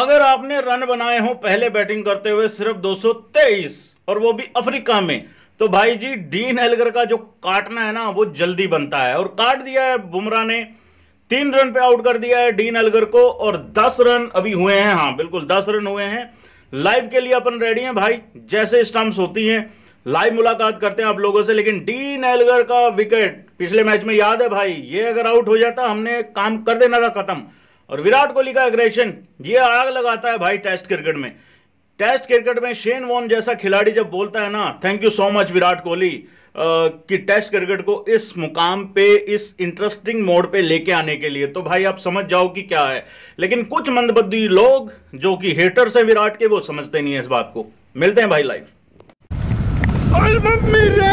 अगर आपने रन बनाए हो पहले बैटिंग करते हुए सिर्फ 223 और वो भी अफ्रीका में तो भाई जी डीन एलगर का जो काटना है ना वो जल्दी बनता है और काट दिया है बुमराह ने तीन रन पे आउट कर दिया है डीन एलगर को और दस रन अभी हुए हैं हाँ बिल्कुल दस रन हुए हैं लाइव के लिए अपन रेडी हैं भाई जैसे स्टम्प्स होती हैं लाइव मुलाकात करते हैं आप लोगों से लेकिन डीन एलगर का विकेट पिछले मैच में याद है भाई ये अगर आउट हो जाता हमने काम कर देना था खत्म और विराट कोहली का एग्रेशन ये आग लगाता है भाई टेस्ट क्रिकेट में टेस्ट क्रिकेट में शेन वॉन जैसा खिलाड़ी जब बोलता है ना thank you so much Virat Kohli कि टेस्ट क्रिकेट को इस मुकाम पे इस इंटरेस्टिंग मोड पे लेके आने के लिए तो भाई आप समझ जाओ कि क्या है लेकिन कुछ मंदबुद्धि लोग जो कि हेटर्स हैं विराट के वो समझते नहीं है इस बात को मिलते हैं भाई मेरे